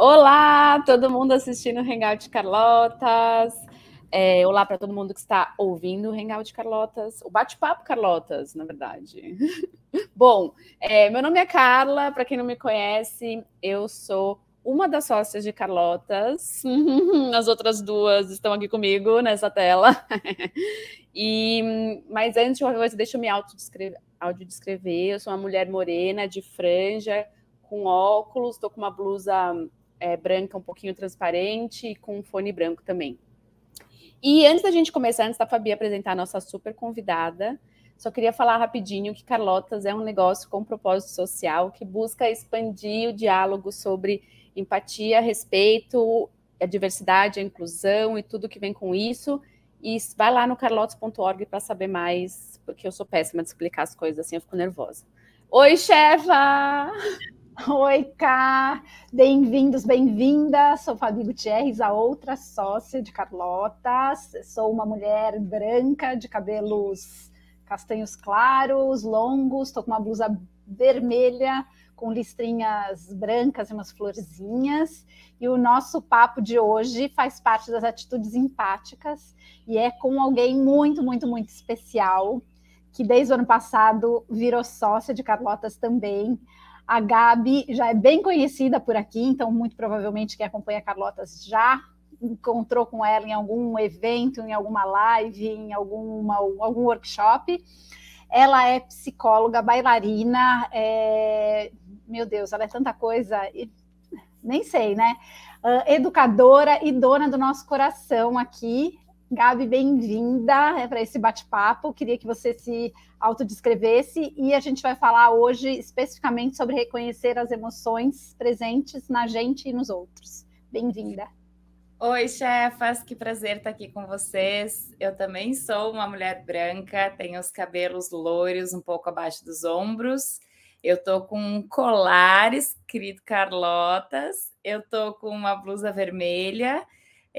Olá, todo mundo assistindo o Hangout de Carlotas. É, olá para todo mundo que está ouvindo o Hangout de Carlotas, o bate-papo Carlotas, na verdade. Bom, é, meu nome é Carla, para quem não me conhece, eu sou uma das sócias de Carlotas, as outras duas estão aqui comigo nessa tela. e, mas antes de qualquer coisa, deixa eu me autodescrever. autodescrever. Eu sou uma mulher morena, de franja, com óculos, estou com uma blusa é, branca, um pouquinho transparente e com fone branco também. E antes da gente começar, antes da Fabi apresentar a nossa super convidada, só queria falar rapidinho que Carlotas é um negócio com propósito social que busca expandir o diálogo sobre empatia, respeito, a diversidade, a inclusão e tudo que vem com isso. E vai lá no carlotas.org para saber mais, porque eu sou péssima de explicar as coisas assim, eu fico nervosa. Oi, chefa! Oi, Cá! Bem-vindos, bem-vindas! Sou Fabi Gutierrez, a outra sócia de Carlotas. Sou uma mulher branca, de cabelos castanhos claros, longos. Estou com uma blusa vermelha, com listrinhas brancas e umas florzinhas. E o nosso papo de hoje faz parte das atitudes empáticas e é com alguém muito, muito, muito especial, que desde o ano passado virou sócia de Carlotas também a Gabi já é bem conhecida por aqui, então muito provavelmente quem acompanha a Carlotas já encontrou com ela em algum evento, em alguma live, em alguma, algum workshop. Ela é psicóloga, bailarina, é... meu Deus, ela é tanta coisa, nem sei, né? Uh, educadora e dona do nosso coração aqui. Gabi, bem-vinda para esse bate-papo. Queria que você se autodescrevesse e a gente vai falar hoje especificamente sobre reconhecer as emoções presentes na gente e nos outros. Bem-vinda. Oi, chefas, que prazer estar aqui com vocês. Eu também sou uma mulher branca, tenho os cabelos louros um pouco abaixo dos ombros. Eu tô com um colar escrito Carlotas, eu tô com uma blusa vermelha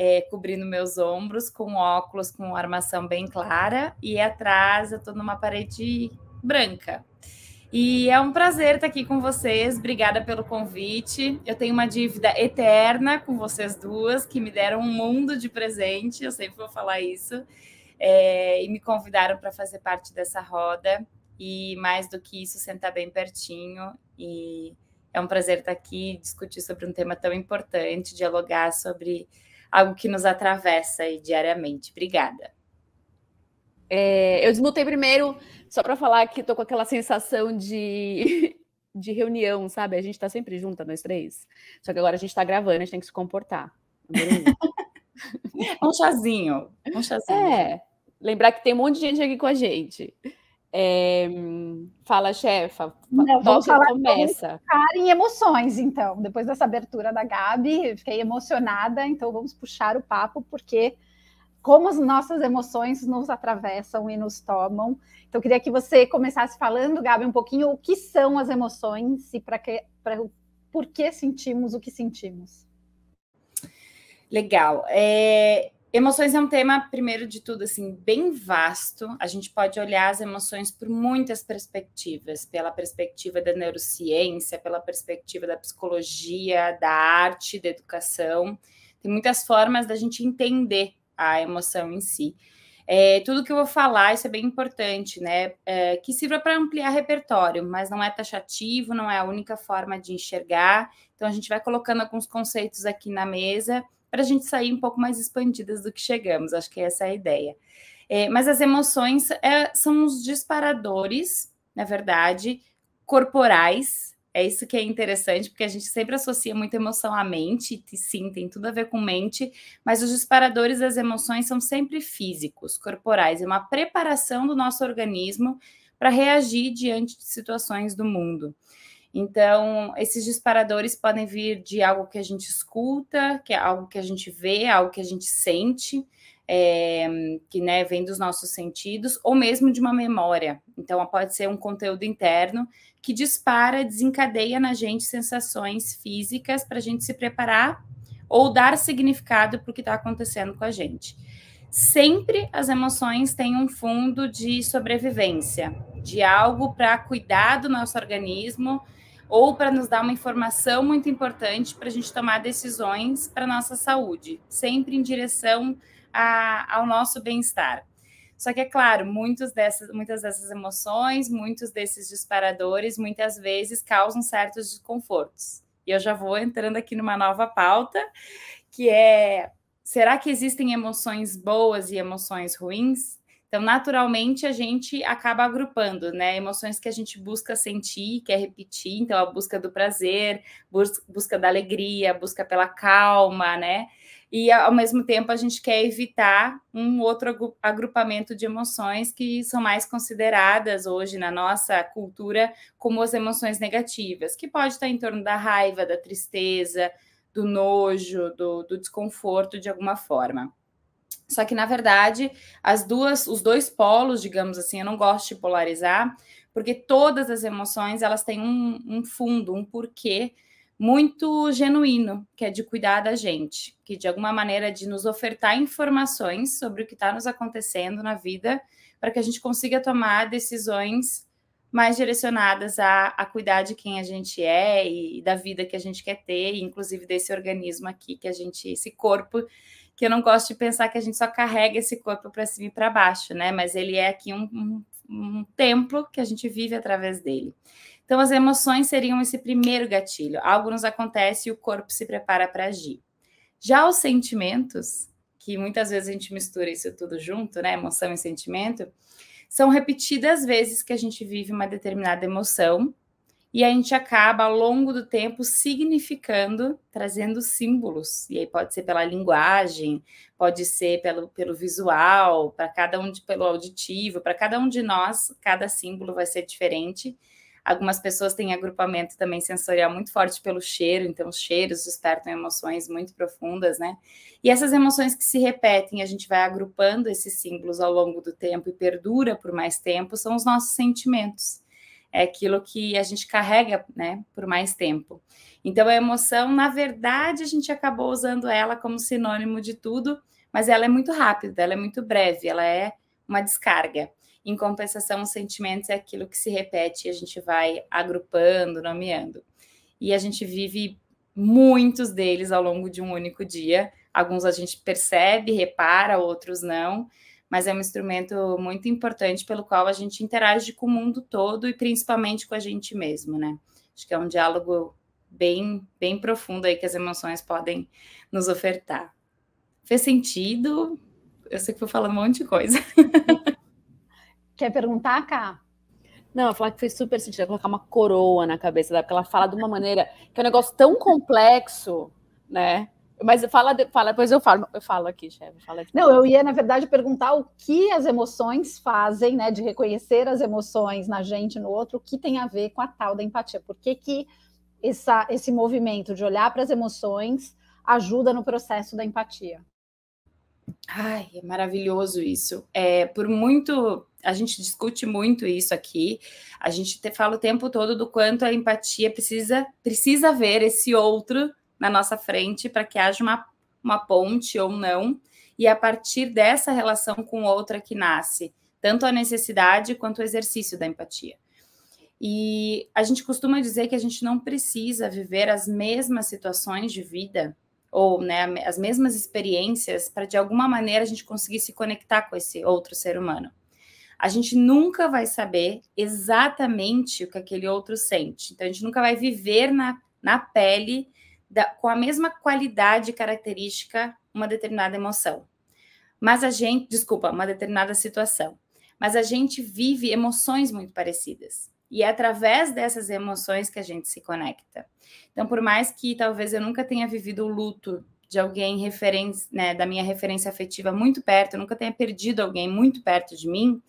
é, cobrindo meus ombros, com óculos, com armação bem clara, e atrás eu estou numa parede branca. E é um prazer estar tá aqui com vocês. Obrigada pelo convite. Eu tenho uma dívida eterna com vocês duas, que me deram um mundo de presente, eu sempre vou falar isso, é, e me convidaram para fazer parte dessa roda. E mais do que isso, sentar bem pertinho. E é um prazer estar tá aqui, discutir sobre um tema tão importante, dialogar sobre algo que nos atravessa diariamente. Obrigada. É, eu desmutei primeiro, só para falar que estou com aquela sensação de, de reunião, sabe? A gente está sempre junta, nós três. Só que agora a gente está gravando, a gente tem que se comportar. um chazinho. Um chazinho. É. Lembrar que tem um monte de gente aqui com a gente. É, fala, chefa. vamos falar começa. Vamos em emoções, então. Depois dessa abertura da Gabi, fiquei emocionada, então vamos puxar o papo, porque como as nossas emoções nos atravessam e nos tomam. Então, queria que você começasse falando, Gabi, um pouquinho o que são as emoções e para que, por que sentimos o que sentimos. Legal. É, Emoções é um tema, primeiro de tudo, assim, bem vasto. A gente pode olhar as emoções por muitas perspectivas, pela perspectiva da neurociência, pela perspectiva da psicologia, da arte, da educação. Tem muitas formas da gente entender a emoção em si. É, tudo que eu vou falar, isso é bem importante, né? É, que sirva para ampliar repertório, mas não é taxativo, não é a única forma de enxergar. Então, a gente vai colocando alguns conceitos aqui na mesa para a gente sair um pouco mais expandidas do que chegamos. Acho que essa é a ideia. É, mas as emoções é, são os disparadores, na verdade, corporais. É isso que é interessante, porque a gente sempre associa muito emoção à mente, e sim, tem tudo a ver com mente, mas os disparadores das emoções são sempre físicos, corporais, é uma preparação do nosso organismo para reagir diante de situações do mundo. Então, esses disparadores podem vir de algo que a gente escuta, que é algo que a gente vê, algo que a gente sente, é, que né, vem dos nossos sentidos, ou mesmo de uma memória. Então, pode ser um conteúdo interno que dispara, desencadeia na gente sensações físicas para a gente se preparar ou dar significado para o que está acontecendo com a gente. Sempre as emoções têm um fundo de sobrevivência, de algo para cuidar do nosso organismo, ou para nos dar uma informação muito importante para a gente tomar decisões para nossa saúde, sempre em direção a, ao nosso bem-estar. Só que, é claro, dessas, muitas dessas emoções, muitos desses disparadores, muitas vezes causam certos desconfortos. E eu já vou entrando aqui numa nova pauta, que é: será que existem emoções boas e emoções ruins? Então, naturalmente, a gente acaba agrupando, né? Emoções que a gente busca sentir, quer repetir. Então, a busca do prazer, busca da alegria, busca pela calma, né? E, ao mesmo tempo, a gente quer evitar um outro agrupamento de emoções que são mais consideradas hoje na nossa cultura como as emoções negativas, que pode estar em torno da raiva, da tristeza, do nojo, do, do desconforto de alguma forma. Só que, na verdade, as duas, os dois polos, digamos assim, eu não gosto de polarizar, porque todas as emoções elas têm um, um fundo, um porquê muito genuíno, que é de cuidar da gente, que de alguma maneira é de nos ofertar informações sobre o que está nos acontecendo na vida, para que a gente consiga tomar decisões mais direcionadas a, a cuidar de quem a gente é e da vida que a gente quer ter, inclusive desse organismo aqui que a gente, esse corpo que eu não gosto de pensar que a gente só carrega esse corpo para cima e para baixo, né? Mas ele é aqui um, um, um, templo que a gente vive através dele. Então, as emoções seriam esse primeiro gatilho. Algo nos acontece e o corpo se prepara para agir. Já os sentimentos, que muitas vezes a gente mistura isso tudo junto, né? Emoção e sentimento, são repetidas vezes que a gente vive uma determinada emoção e a gente acaba ao longo do tempo significando, trazendo símbolos. E aí pode ser pela linguagem, pode ser pelo, pelo visual, para cada um de, pelo auditivo, para cada um de nós, cada símbolo vai ser diferente. Algumas pessoas têm agrupamento também sensorial muito forte pelo cheiro, então os cheiros despertam emoções muito profundas, né? E essas emoções que se repetem, a gente vai agrupando esses símbolos ao longo do tempo e perdura por mais tempo, são os nossos sentimentos é aquilo que a gente carrega né, por mais tempo. Então, a emoção, na verdade, a gente acabou usando ela como sinônimo de tudo, mas ela é muito rápida, ela é muito breve, ela é uma descarga. Em compensação, os sentimentos é aquilo que se repete e a gente vai agrupando, nomeando. E a gente vive muitos deles ao longo de um único dia. Alguns a gente percebe, repara, outros não mas é um instrumento muito importante pelo qual a gente interage com o mundo todo e principalmente com a gente mesmo, né? Acho que é um diálogo bem, bem profundo aí que as emoções podem nos ofertar. Fez sentido? Eu sei que vou falando um monte de coisa. Quer perguntar, Ká? Não, eu falar que fez super sentido colocar uma coroa na cabeça dela, porque ela fala de uma maneira que é um negócio tão complexo, né? Mas fala, fala, depois eu falo, eu falo aqui, chefe. Fala aqui. Não, eu ia, na verdade, perguntar o que as emoções fazem, né? De reconhecer as emoções na gente, no outro, o que tem a ver com a tal da empatia. Por que, que essa, esse movimento de olhar para as emoções ajuda no processo da empatia? Ai, é maravilhoso isso. É, por muito. A gente discute muito isso aqui. A gente te, fala o tempo todo do quanto a empatia precisa, precisa ver esse outro na nossa frente para que haja uma, uma ponte ou não, e a partir dessa relação com outra que nasce, tanto a necessidade quanto o exercício da empatia. E a gente costuma dizer que a gente não precisa viver as mesmas situações de vida ou né, as mesmas experiências para de alguma maneira a gente conseguir se conectar com esse outro ser humano. A gente nunca vai saber exatamente o que aquele outro sente. Então a gente nunca vai viver na, na pele da, com a mesma qualidade característica uma determinada emoção. Mas a gente, desculpa, uma determinada situação. Mas a gente vive emoções muito parecidas. E é através dessas emoções que a gente se conecta. Então, por mais que talvez eu nunca tenha vivido o luto de alguém referência, né, da minha referência afetiva muito perto, eu nunca tenha perdido alguém muito perto de mim,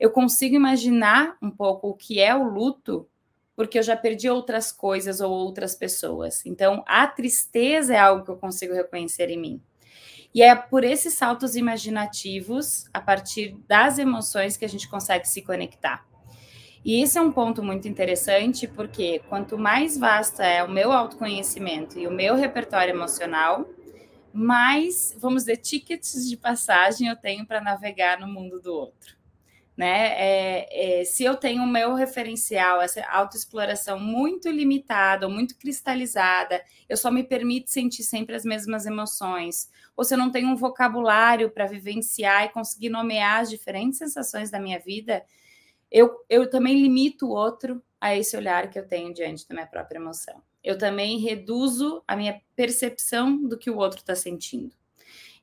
eu consigo imaginar um pouco o que é o luto porque eu já perdi outras coisas ou outras pessoas. Então, a tristeza é algo que eu consigo reconhecer em mim. E é por esses saltos imaginativos, a partir das emoções, que a gente consegue se conectar. E isso é um ponto muito interessante, porque quanto mais vasta é o meu autoconhecimento e o meu repertório emocional, mais, vamos dizer, tickets de passagem eu tenho para navegar no mundo do outro né? É, é, se eu tenho o meu referencial, essa autoexploração muito limitada, muito cristalizada, eu só me permito sentir sempre as mesmas emoções, ou se eu não tenho um vocabulário para vivenciar e conseguir nomear as diferentes sensações da minha vida, eu, eu também limito o outro a esse olhar que eu tenho diante da minha própria emoção. Eu também reduzo a minha percepção do que o outro está sentindo.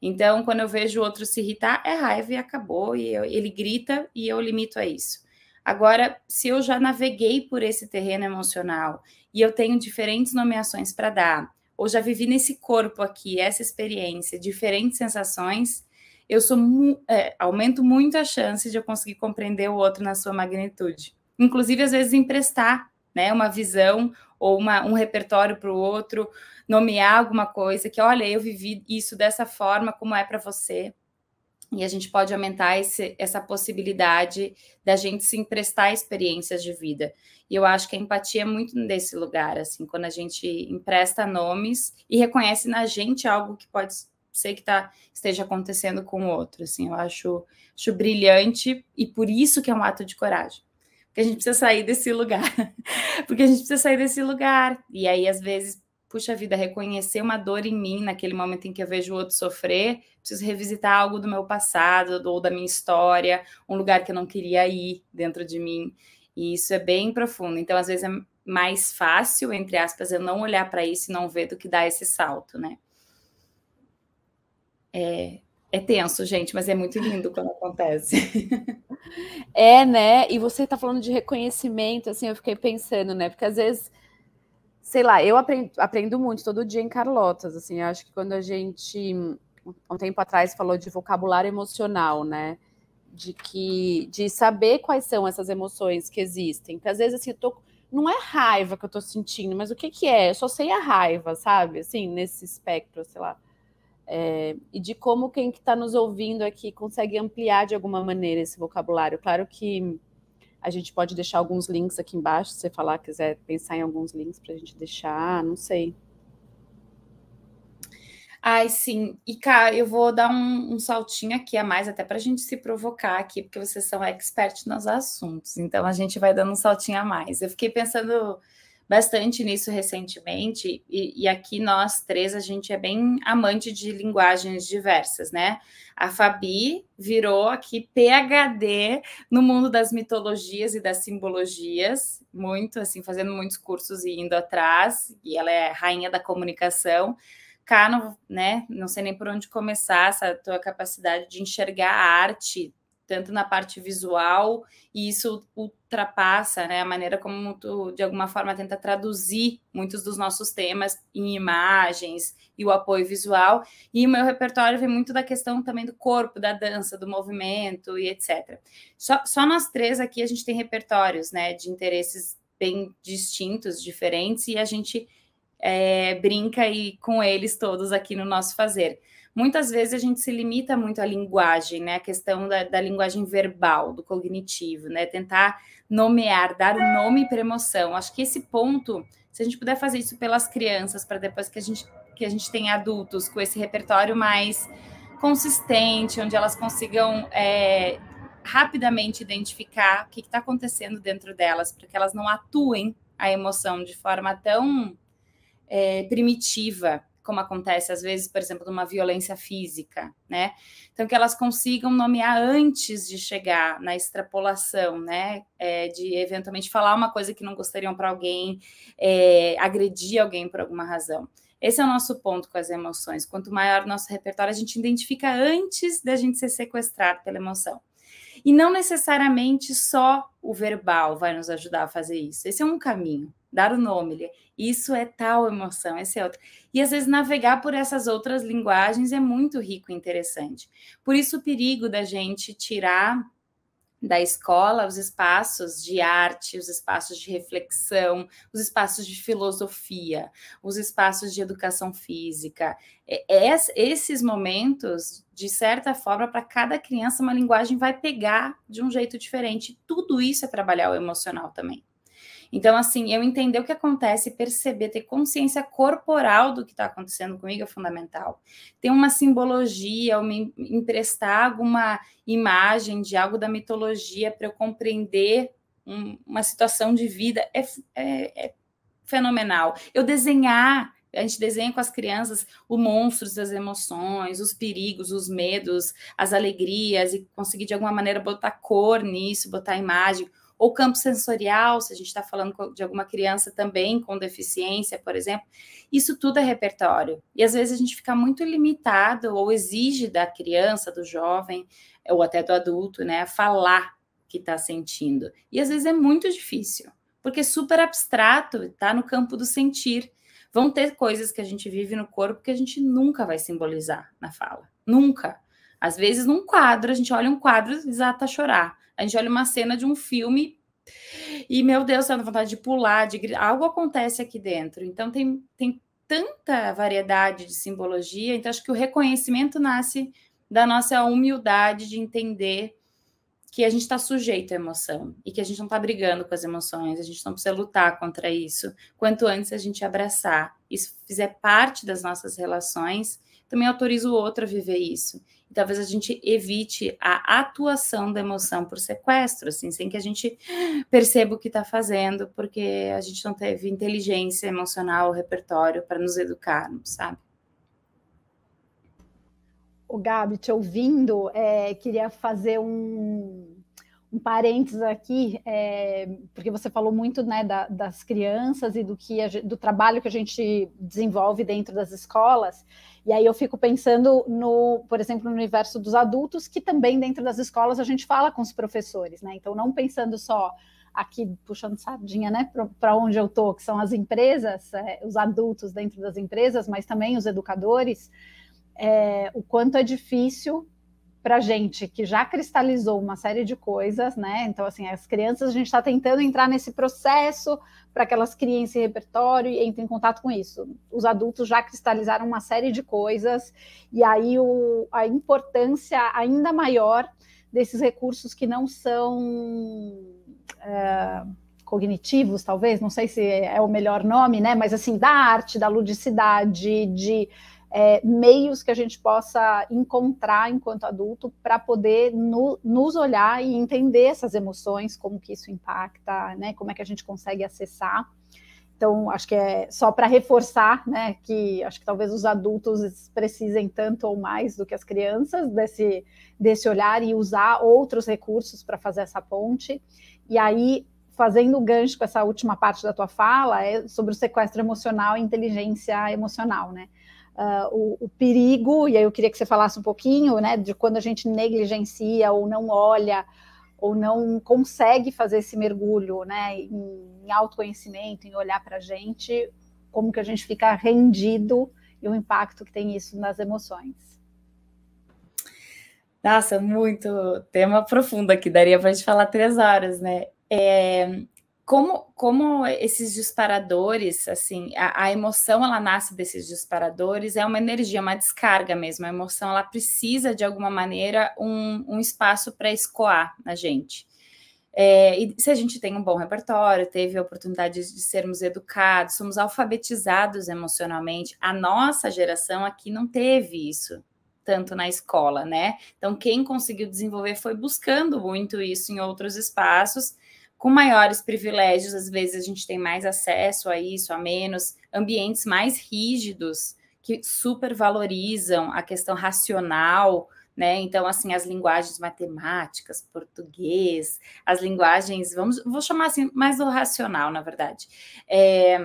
Então, quando eu vejo o outro se irritar, é raiva e acabou, e eu, ele grita e eu limito a isso. Agora, se eu já naveguei por esse terreno emocional e eu tenho diferentes nomeações para dar, ou já vivi nesse corpo aqui, essa experiência, diferentes sensações, eu sou é, aumento muito a chance de eu conseguir compreender o outro na sua magnitude. Inclusive, às vezes, emprestar né, uma visão ou uma, um repertório para o outro, nomear alguma coisa que, olha, eu vivi isso dessa forma, como é para você. E a gente pode aumentar esse, essa possibilidade da gente se emprestar experiências de vida. E eu acho que a empatia é muito desse lugar, assim, quando a gente empresta nomes e reconhece na gente algo que pode ser que tá, esteja acontecendo com o outro. Assim, eu acho, acho brilhante e por isso que é um ato de coragem que a gente precisa sair desse lugar, porque a gente precisa sair desse lugar. E aí, às vezes, puxa vida, reconhecer uma dor em mim naquele momento em que eu vejo o outro sofrer, preciso revisitar algo do meu passado ou da minha história, um lugar que eu não queria ir dentro de mim. E isso é bem profundo. Então, às vezes, é mais fácil, entre aspas, eu não olhar para isso e não ver do que dá esse salto, né? É, é tenso, gente, mas é muito lindo quando acontece. É, né? E você está falando de reconhecimento, assim, eu fiquei pensando, né? Porque às vezes, sei lá, eu aprendo, aprendo muito todo dia em Carlotas, assim, acho que quando a gente, um tempo atrás, falou de vocabulário emocional, né? De que, de saber quais são essas emoções que existem. Porque às vezes, assim, eu tô, não é raiva que eu estou sentindo, mas o que que é? Eu só sei a raiva, sabe? Assim, nesse espectro, sei lá é, e de como quem está nos ouvindo aqui consegue ampliar de alguma maneira esse vocabulário. Claro que a gente pode deixar alguns links aqui embaixo, se você falar, quiser pensar em alguns links para a gente deixar, não sei. Ai, sim. E, cá, eu vou dar um, um, saltinho aqui a mais, até para a gente se provocar aqui, porque vocês são expert nos assuntos. Então, a gente vai dando um saltinho a mais. Eu fiquei pensando bastante nisso recentemente, e, e, aqui nós três, a gente é bem amante de linguagens diversas, né? A Fabi virou aqui PHD no mundo das mitologias e das simbologias, muito, assim, fazendo muitos cursos e indo atrás, e ela é rainha da comunicação. Cá, no, né? Não sei nem por onde começar essa tua capacidade de enxergar a arte tanto na parte visual, e isso ultrapassa né, a maneira como tu, de alguma forma, tenta traduzir muitos dos nossos temas em imagens e o apoio visual. E o meu repertório vem muito da questão também do corpo, da dança, do movimento e etc. Só, só nós três aqui a gente tem repertórios né, de interesses bem distintos, diferentes, e a gente é, brinca e com eles todos aqui no nosso fazer muitas vezes a gente se limita muito à linguagem, né? A questão da, da linguagem verbal, do cognitivo, né? Tentar nomear, dar o um nome para emoção. Acho que esse ponto, se a gente puder fazer isso pelas crianças, para depois que a gente que a gente tem adultos com esse repertório mais consistente, onde elas consigam é, rapidamente identificar o que está acontecendo dentro delas, para que elas não atuem a emoção de forma tão é, primitiva, como acontece às vezes, por exemplo, de uma violência física, né? Então que elas consigam nomear antes de chegar na extrapolação, né? É, de eventualmente falar uma coisa que não gostariam para alguém, é, agredir alguém por alguma razão. Esse é o nosso ponto com as emoções. Quanto maior o nosso repertório, a gente identifica antes da gente ser sequestrado pela emoção. E não necessariamente só o verbal vai nos ajudar a fazer isso. Esse é um caminho, dar o nome. Isso é tal emoção, esse é outro. E às vezes navegar por essas outras linguagens é muito rico e interessante. Por isso o perigo da gente tirar da escola, os espaços de arte, os espaços de reflexão, os espaços de filosofia, os espaços de educação física. É, es, esses momentos, de certa forma, para cada criança, uma linguagem vai pegar de um jeito diferente. Tudo isso é trabalhar o emocional também. Então, assim, eu entender o que acontece, perceber, ter consciência corporal do que está acontecendo comigo é fundamental. Ter uma simbologia, ou me emprestar alguma imagem de algo da mitologia para eu compreender um, uma situação de vida é, é, é fenomenal. Eu desenhar a gente desenha com as crianças o monstros das emoções, os perigos, os medos, as alegrias, e conseguir de alguma maneira botar cor nisso, botar imagem ou campo sensorial, se a gente está falando de alguma criança também com deficiência, por exemplo, isso tudo é repertório. E às vezes a gente fica muito limitado ou exige da criança, do jovem, ou até do adulto, né, falar o que está sentindo. E às vezes é muito difícil, porque é super abstrato, está no campo do sentir. Vão ter coisas que a gente vive no corpo que a gente nunca vai simbolizar na fala. Nunca. Às vezes, num quadro, a gente olha um quadro e desata ah, tá a chorar. A gente olha uma cena de um filme e, meu Deus, dá vontade de pular, de gritar. Algo acontece aqui dentro. Então, tem, tem tanta variedade de simbologia. Então, acho que o reconhecimento nasce da nossa humildade de entender que a gente está sujeito à emoção e que a gente não está brigando com as emoções, a gente não precisa lutar contra isso. Quanto antes a gente abraçar, isso fizer parte das nossas relações também autoriza o outro a viver isso. E talvez a gente evite a atuação da emoção por sequestro, assim, sem que a gente perceba o que está fazendo, porque a gente não teve inteligência emocional, repertório para nos educarmos, sabe? O Gabi, te ouvindo, é, queria fazer um, um parênteses aqui, é, porque você falou muito né, da, das crianças e do, que a, do trabalho que a gente desenvolve dentro das escolas, e aí eu fico pensando no, por exemplo, no universo dos adultos, que também dentro das escolas a gente fala com os professores, né? Então não pensando só aqui puxando sardinha, né, para onde eu tô, que são as empresas, é, os adultos dentro das empresas, mas também os educadores, é, o quanto é difícil para gente que já cristalizou uma série de coisas, né? Então, assim, as crianças a gente está tentando entrar nesse processo para que elas criem esse repertório e entrem em contato com isso. Os adultos já cristalizaram uma série de coisas, e aí o, a importância ainda maior desses recursos que não são. É, cognitivos, talvez, não sei se é o melhor nome, né? Mas assim, da arte, da ludicidade, de é, meios que a gente possa encontrar enquanto adulto para poder no, nos olhar e entender essas emoções, como que isso impacta, né, como é que a gente consegue acessar. Então, acho que é só para reforçar, né, que acho que talvez os adultos precisem tanto ou mais do que as crianças desse, desse olhar e usar outros recursos para fazer essa ponte. E aí, fazendo o gancho com essa última parte da tua fala, é sobre o sequestro emocional e inteligência emocional, né? uh, o, o, perigo, e aí eu queria que você falasse um pouquinho, né, de quando a gente negligencia ou não olha ou não consegue fazer esse mergulho, né, em, em autoconhecimento, em olhar para a gente, como que a gente fica rendido e o impacto que tem isso nas emoções. Nossa, muito tema profundo aqui, daria para a gente falar três horas, né? É, como, como esses disparadores, assim, a, a, emoção ela nasce desses disparadores, é uma energia, uma descarga mesmo. A emoção ela precisa, de alguma maneira, um, um espaço para escoar na gente. É, e se a gente tem um bom repertório, teve a oportunidade de, de sermos educados, somos alfabetizados emocionalmente, a nossa geração aqui não teve isso tanto na escola, né? Então, quem conseguiu desenvolver foi buscando muito isso em outros espaços com maiores privilégios, às vezes a gente tem mais acesso a isso, a menos, ambientes mais rígidos que supervalorizam a questão racional, né? Então, assim, as linguagens matemáticas, português, as linguagens, vamos, vou chamar assim, mais do racional, na verdade. É,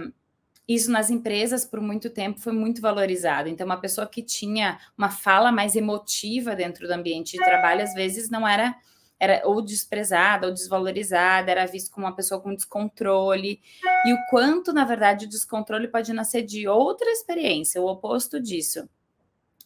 isso nas empresas por muito tempo foi muito valorizado. Então, uma pessoa que tinha uma fala mais emotiva dentro do ambiente de trabalho, às vezes não era era ou desprezada ou desvalorizada, era vista como uma pessoa com descontrole, e o quanto, na verdade, o descontrole pode nascer de outra experiência, o oposto disso.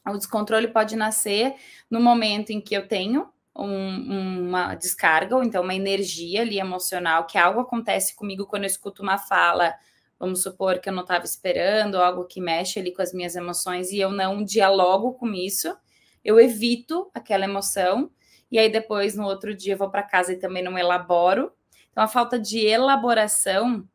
O descontrole pode nascer no momento em que eu tenho um, uma descarga, ou então uma energia ali emocional, que algo acontece comigo quando eu escuto uma fala, vamos supor que eu não estava esperando, algo que mexe ali com as minhas emoções e eu não dialogo com isso, eu evito aquela emoção e aí depois no outro dia vou para casa e também não elaboro. Então a falta de elaboração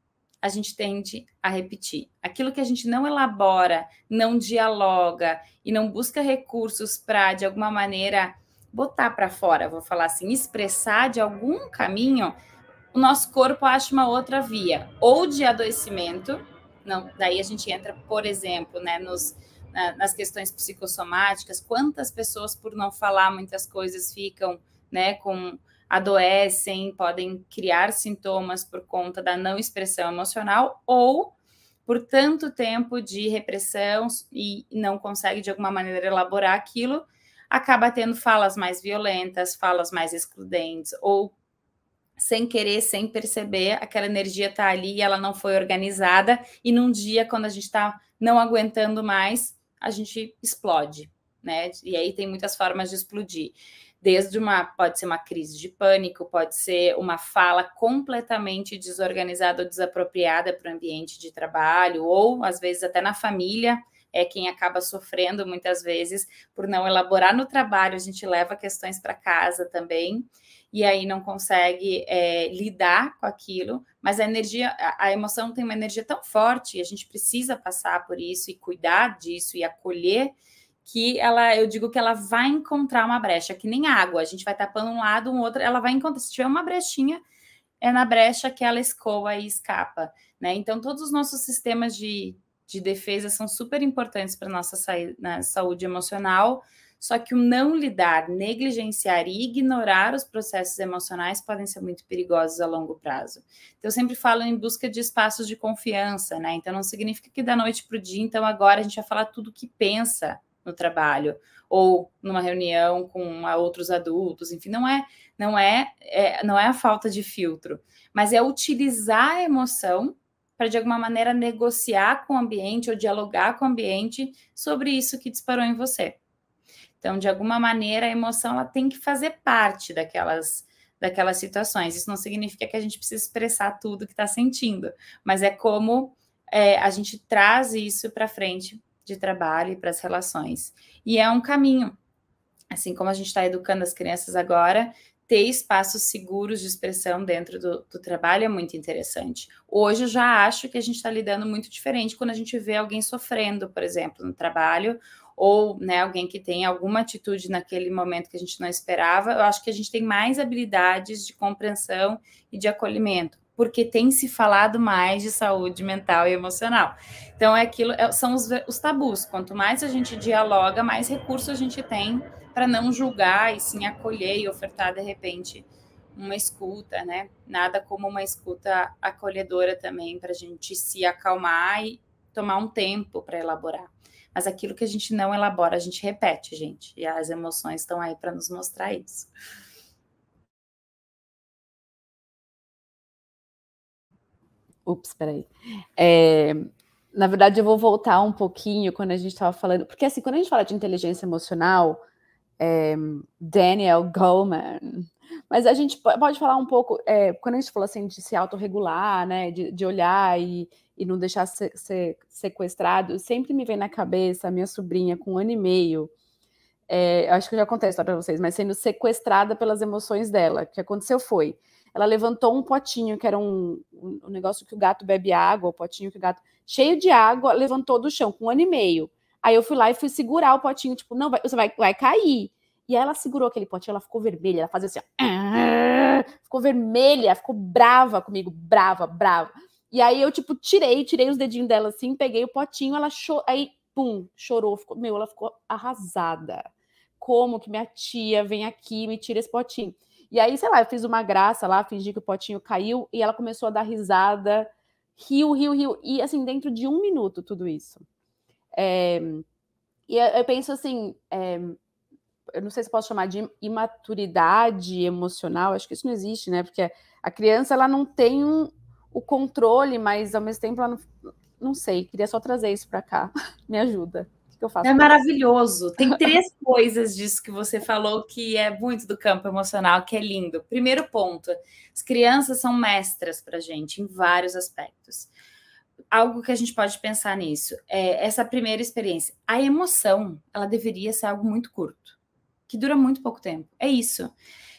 a gente tende a repetir. Aquilo que a gente não elabora, não dialoga e não busca recursos para de alguma maneira botar para fora, vou falar assim, expressar de algum caminho, o nosso corpo acha uma outra via, ou de adoecimento, não, daí a gente entra, por exemplo, né, nos na, nas questões psicossomáticas, quantas pessoas, por não falar muitas coisas, ficam né, com adoecem, podem criar sintomas por conta da não expressão emocional ou por tanto tempo de repressão e não consegue de alguma maneira elaborar aquilo, acaba tendo falas mais violentas, falas mais excludentes ou sem querer, sem perceber, aquela energia está ali e ela não foi organizada e num dia quando a gente está não aguentando mais, a gente explode, né? E aí tem muitas formas de explodir. Desde uma, pode ser uma crise de pânico, pode ser uma fala completamente desorganizada ou desapropriada para o ambiente de trabalho, ou às vezes até na família, é quem acaba sofrendo muitas vezes por não elaborar no trabalho. A gente leva questões para casa também e aí não consegue é, lidar com aquilo, mas a energia, a, emoção tem uma energia tão forte e a gente precisa passar por isso e cuidar disso e acolher que ela, eu digo que ela vai encontrar uma brecha, que nem água, a gente vai tapando um lado, um outro, ela vai encontrar, se tiver uma brechinha, é na brecha que ela escoa e escapa, né? Então todos os nossos sistemas de, de defesa são super importantes para nossa sa saúde emocional, só que o não lidar, negligenciar e ignorar os processos emocionais podem ser muito perigosos a longo prazo. Então, eu sempre falo em busca de espaços de confiança, né? Então, não significa que da noite para o dia, então agora a gente vai falar tudo o que pensa no trabalho ou numa reunião com ah, outros adultos, enfim, não é, não é, é não é a falta de filtro, mas é utilizar a emoção para de alguma maneira negociar com o ambiente ou dialogar com o ambiente sobre isso que disparou em você. Então, de alguma maneira, a emoção ela tem que fazer parte daquelas daquelas situações. Isso não significa que a gente precisa expressar tudo que está sentindo, mas é como é, a gente traz isso para frente de trabalho e para as relações. E é um caminho. Assim como a gente está educando as crianças agora, ter espaços seguros de expressão dentro do, do, trabalho é muito interessante. Hoje eu já acho que a gente está lidando muito diferente quando a gente vê alguém sofrendo, por exemplo, no trabalho, ou né, alguém que tem alguma atitude naquele momento que a gente não esperava, eu acho que a gente tem mais habilidades de compreensão e de acolhimento, porque tem se falado mais de saúde mental e emocional. Então, é aquilo, é, são os, os tabus. Quanto mais a gente dialoga, mais recurso a gente tem para não julgar e sim acolher e ofertar, de repente, uma escuta, né? Nada como uma escuta acolhedora também para a gente se acalmar e tomar um tempo para elaborar. Mas aquilo que a gente não elabora, a gente repete, gente. E as emoções estão aí para nos mostrar isso. Ups, peraí. É, na verdade, eu vou voltar um pouquinho quando a gente estava falando. Porque, assim, quando a gente fala de inteligência emocional, é, Daniel Goleman, mas a gente pode falar um pouco, é, quando a gente falou assim de se autorregular, né, de, de olhar e, e não deixar ser, ser, sequestrado, sempre me vem na cabeça a minha sobrinha com um ano e meio. É, acho que eu já contei a história para vocês, mas sendo sequestrada pelas emoções dela. O que aconteceu foi: ela levantou um potinho, que era um, um negócio que o gato bebe água, o potinho que o gato, cheio de água, levantou do chão, com um ano e meio. Aí eu fui lá e fui segurar o potinho, tipo, não, vai, você vai, vai cair. E aí ela segurou aquele potinho, ela ficou vermelha, ela fazia assim, ó, ficou vermelha, ficou brava comigo, brava, brava. E aí eu, tipo, tirei, tirei os dedinhos dela assim, peguei o potinho, ela chorou, aí, pum, chorou, ficou, meu, ela ficou arrasada. Como que minha tia vem aqui me tira esse potinho? E aí, sei lá, eu fiz uma graça lá, fingi que o potinho caiu, e ela começou a dar risada, riu, riu, riu. E assim, dentro de um minuto, tudo isso. É... E eu, penso assim, é, eu não sei se posso chamar de imaturidade emocional, acho que isso não existe, né? Porque a criança ela não tem um, o controle, mas ao mesmo tempo ela não, não sei, queria só trazer isso para cá. Me ajuda. O que eu faço? É maravilhoso. Tem três coisas disso que você falou que é muito do campo emocional, que é lindo. Primeiro ponto, as crianças são mestras pra gente em vários aspectos. Algo que a gente pode pensar nisso é essa primeira experiência. A emoção, ela deveria ser algo muito curto que dura muito pouco tempo. É isso.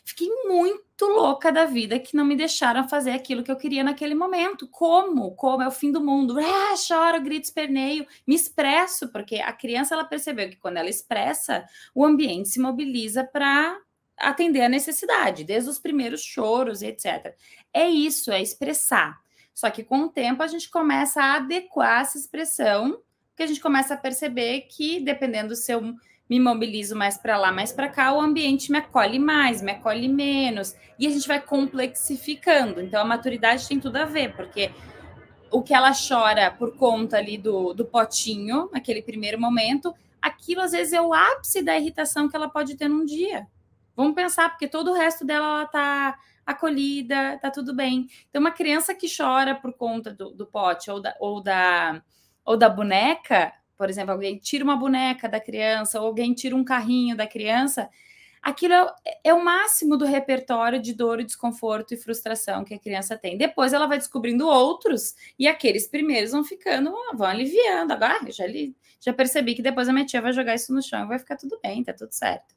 Fiquei muito louca da vida que não me deixaram fazer aquilo que eu queria naquele momento. Como? Como é o fim do mundo? Ah, choro, grito, esperneio, me expresso, porque a criança ela percebeu que quando ela expressa, o ambiente se mobiliza para atender a necessidade, desde os primeiros choros, etc. É isso, é expressar. Só que com o tempo a gente começa a adequar essa expressão, porque a gente começa a perceber que dependendo do seu me mobilizo mais para lá, mais para cá, o ambiente me acolhe mais, me acolhe menos, e a gente vai complexificando. Então a maturidade tem tudo a ver, porque o que ela chora por conta ali do, do potinho, naquele primeiro momento, aquilo às vezes é o ápice da irritação que ela pode ter num dia. Vamos pensar, porque todo o resto dela ela tá acolhida, tá tudo bem. Então, uma criança que chora por conta do, do pote ou da, ou da, ou da boneca, por exemplo, alguém tira uma boneca da criança, ou alguém tira um carrinho da criança, aquilo é, é, o máximo do repertório de dor, desconforto e frustração que a criança tem. Depois ela vai descobrindo outros e aqueles primeiros vão ficando, vão aliviando. Agora ah, já, li, já percebi que depois a minha tia vai jogar isso no chão e vai ficar tudo bem, tá tudo certo.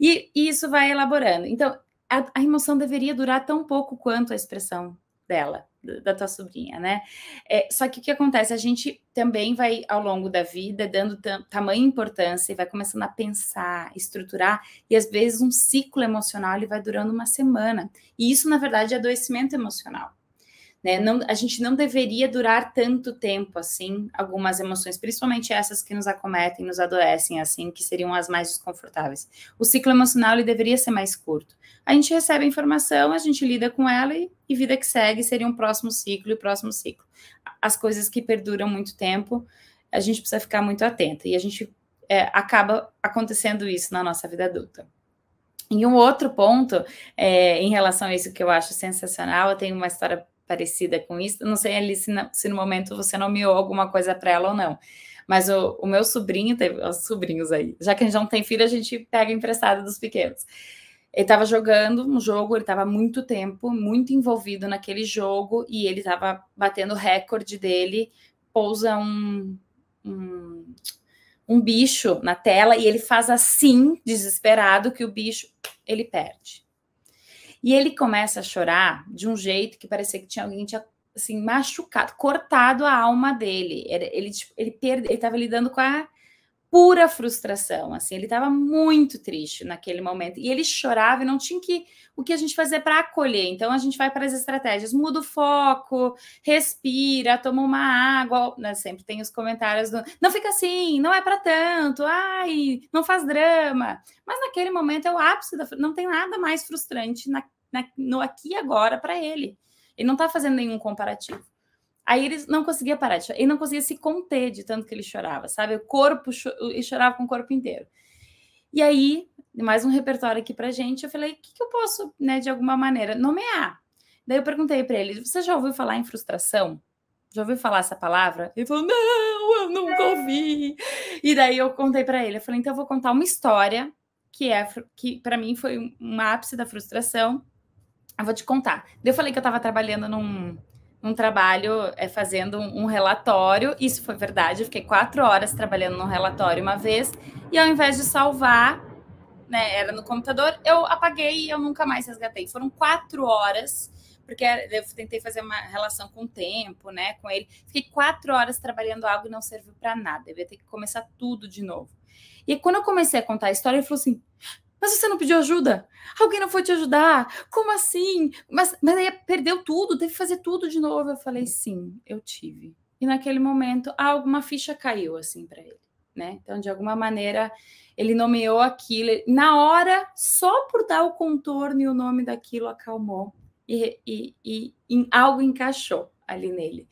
E, e isso vai elaborando. Então, a, a emoção deveria durar tão pouco quanto a expressão dela da tua sobrinha, né? É, só que o que acontece? A gente também vai, ao longo da vida, dando tamanha importância e vai começando a pensar, estruturar, e às vezes um ciclo emocional ele vai durando uma semana. E isso, na verdade, é adoecimento emocional. Né? Não, a gente não deveria durar tanto tempo assim algumas emoções, principalmente essas que nos acometem, nos adoecem, assim, que seriam as mais desconfortáveis. O ciclo emocional ele deveria ser mais curto. A gente recebe a informação, a gente lida com ela e, e vida que segue seria um próximo ciclo e próximo ciclo. As coisas que perduram muito tempo, a gente precisa ficar muito atenta e a gente é, acaba acontecendo isso na nossa vida adulta. E um outro ponto é, em relação a isso que eu acho sensacional, eu tenho uma história parecida com isso. Não sei ali se, se no momento você nomeou alguma coisa para ela ou não. Mas o, o, meu sobrinho teve, os sobrinhos aí, já que a gente não tem filho, a gente pega emprestado dos pequenos. Ele estava jogando um jogo, ele estava muito tempo, muito envolvido naquele jogo e ele estava batendo o recorde dele. Pousa um, um, um bicho na tela e ele faz assim, desesperado, que o bicho ele perde. E ele começa a chorar de um jeito que parecia que tinha alguém tinha assim machucado, cortado a alma dele. Ele ele tipo, ele, perde, ele tava lidando com a pura frustração, assim, ele estava muito triste naquele momento. E ele chorava e não tinha que, o que a gente fazer para acolher. Então a gente vai para as estratégias, muda o foco, respira, toma uma água, né? sempre tem os comentários do não fica assim, não é para tanto, ai, não faz drama. Mas naquele momento é o ápice da não tem nada mais frustrante na, na, né, no aqui e agora para ele. Ele não está fazendo nenhum comparativo. Aí ele não conseguia parar de chorar, ele não conseguia se conter de tanto que ele chorava, sabe? O corpo, e chorava com o corpo inteiro. E aí, mais um repertório aqui pra gente, eu falei, o que, que, eu posso, né, de alguma maneira, nomear? Daí eu perguntei para ele, você já ouviu falar em frustração? Já ouviu falar essa palavra? Ele falou, não, eu nunca é. ouvi. E daí eu contei para ele, eu falei, então eu vou contar uma história que é que para mim foi um ápice da frustração eu ah, vou te contar. Eu falei que eu estava trabalhando num, num trabalho, é, fazendo um, um, relatório. Isso foi verdade. Eu fiquei quatro horas trabalhando num relatório uma vez. E ao invés de salvar, né, era no computador, eu apaguei e eu nunca mais resgatei. Foram quatro horas, porque eu tentei fazer uma relação com o tempo, né, com ele. Fiquei quatro horas trabalhando algo e não serviu para nada. Eu ia ter que começar tudo de novo. E quando eu comecei a contar a história, ele falou assim: mas você não pediu ajuda? Alguém não foi te ajudar? Como assim? Mas, mas aí perdeu tudo, teve que fazer tudo de novo. Eu falei, sim, eu tive. E naquele momento, alguma ficha caiu assim para ele, né? Então, de alguma maneira, ele nomeou aquilo. Na hora, só por dar o contorno e o nome daquilo, acalmou e, e, e algo encaixou ali nele.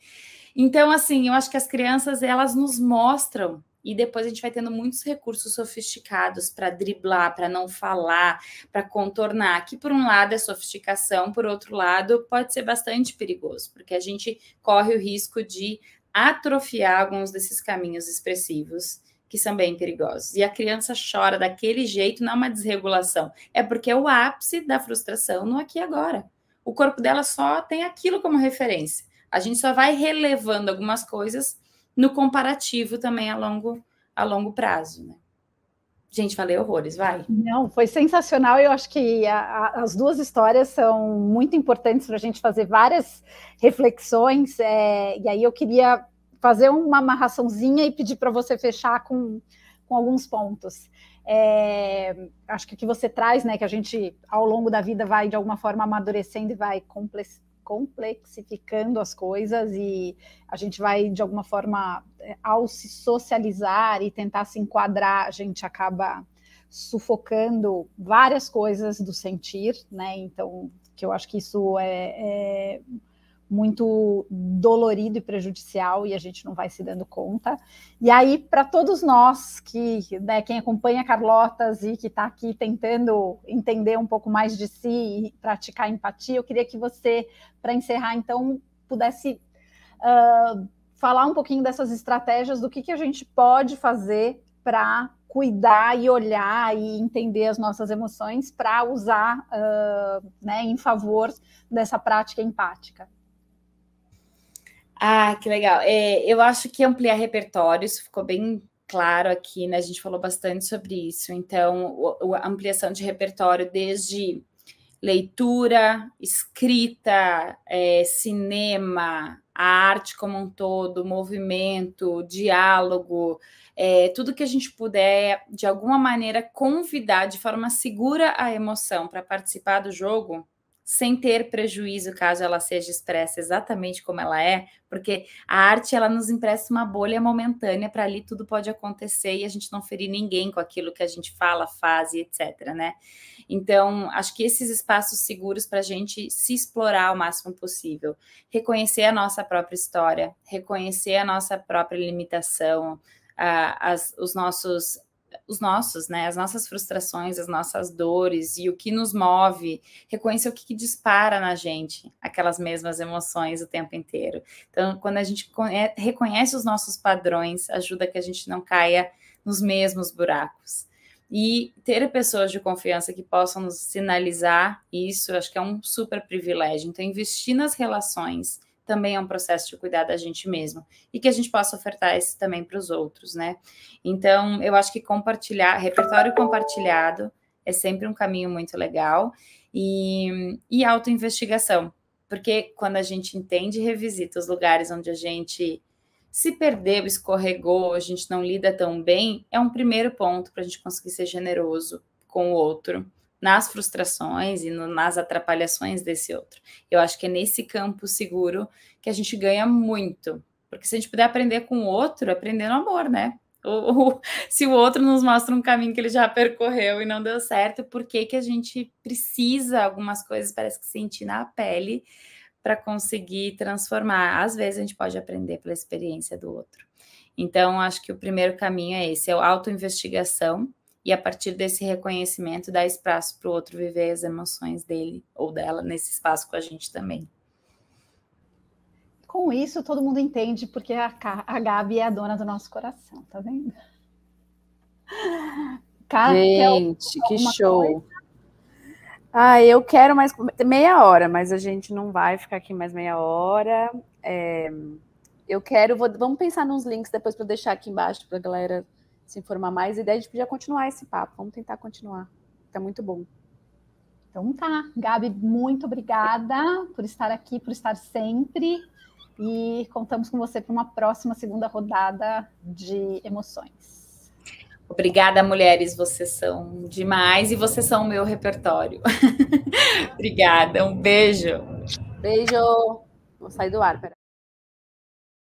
Então, assim, eu acho que as crianças elas nos mostram e depois a gente vai tendo muitos recursos sofisticados para driblar, para não falar, para contornar, que por um lado é sofisticação, por outro lado pode ser bastante perigoso, porque a gente corre o risco de atrofiar alguns desses caminhos expressivos que são bem perigosos. E a criança chora daquele jeito, não é uma desregulação, é porque é o ápice da frustração no aqui e agora. O corpo dela só tem aquilo como referência. A gente só vai relevando algumas coisas no comparativo também a longo, a longo prazo, né? Gente, falei horrores, vai. Não, foi sensacional. Eu acho que a, a, as duas histórias são muito importantes para a gente fazer várias reflexões. É, e aí eu queria fazer uma amarraçãozinha e pedir para você fechar com, com alguns pontos. É, acho que o que você traz, né, que a gente ao longo da vida vai de alguma forma amadurecendo e vai complexificando as coisas e a gente vai, de alguma forma, é, ao se socializar e tentar se enquadrar, a gente acaba sufocando várias coisas do sentir, né? Então, que eu acho que isso é, é muito dolorido e prejudicial e a gente não vai se dando conta. E aí, para todos nós que, né, quem acompanha Carlotas e que está aqui tentando entender um pouco mais de si e praticar empatia, eu queria que você, para encerrar, então, pudesse uh, falar um pouquinho dessas estratégias, do que, que a gente pode fazer para cuidar e olhar e entender as nossas emoções para usar uh, né, em favor dessa prática empática. Ah, que legal. É, eu acho que ampliar repertório, isso ficou bem claro aqui, né? A gente falou bastante sobre isso. Então, a ampliação de repertório desde leitura, escrita, é, cinema, a arte como um todo, movimento, diálogo, é, tudo que a gente puder, de alguma maneira, convidar de forma segura a emoção para participar do jogo, sem ter prejuízo caso ela seja expressa exatamente como ela é, porque a arte ela nos empresta uma bolha momentânea para ali tudo pode acontecer e a gente não ferir ninguém com aquilo que a gente fala, faz e etc, né? Então, acho que esses espaços seguros para a gente se explorar o máximo possível, reconhecer a nossa própria história, reconhecer a nossa própria limitação, uh, as, os nossos os nossos, né? As nossas frustrações, as nossas dores e o que nos move, reconhecer o que, que dispara na gente aquelas mesmas emoções o tempo inteiro. Então, quando a gente reconhece os nossos padrões, ajuda que a gente não caia nos mesmos buracos. E ter pessoas de confiança que possam nos sinalizar isso, acho que é um super privilégio. Então, investir nas relações também é um processo de cuidar da gente mesmo e que a gente possa ofertar esse também para os outros, né? Então, eu acho que compartilhar, repertório compartilhado é sempre um caminho muito legal e, e investigação, porque quando a gente entende e revisita os lugares onde a gente se perdeu, escorregou, a gente não lida tão bem, é um primeiro ponto para a gente conseguir ser generoso com o outro nas frustrações e no, nas atrapalhações desse outro. Eu acho que é nesse campo seguro que a gente ganha muito, porque se a gente puder aprender com o outro, aprender no amor, né? Ou, ou, se o outro nos mostra um caminho que ele já percorreu e não deu certo, por que, que a gente precisa algumas coisas, parece que sentir na pele para conseguir transformar? Às vezes a gente pode aprender pela experiência do outro. Então, acho que o primeiro caminho é esse, é a autoinvestigação e a partir desse reconhecimento dá espaço para o outro viver as emoções dele ou dela nesse espaço com a gente também. Com isso, todo mundo entende porque a, a Gabi é a dona do nosso coração, tá vendo? Cara, gente, que show! Coisa? Ah, eu quero mais meia hora, mas a gente não vai ficar aqui mais meia hora. É, eu quero, vou, vamos pensar nos links depois para deixar aqui embaixo para a galera se informar mais. E daí a gente é podia continuar esse papo. Vamos tentar continuar. Tá muito bom. Então tá. Gabi, muito obrigada por estar aqui, por estar sempre. E contamos com você para uma próxima segunda rodada de emoções. Obrigada, mulheres. Vocês são demais e vocês são o meu repertório. Obrigada. Um beijo. Beijo. Vou sair do ar, pera.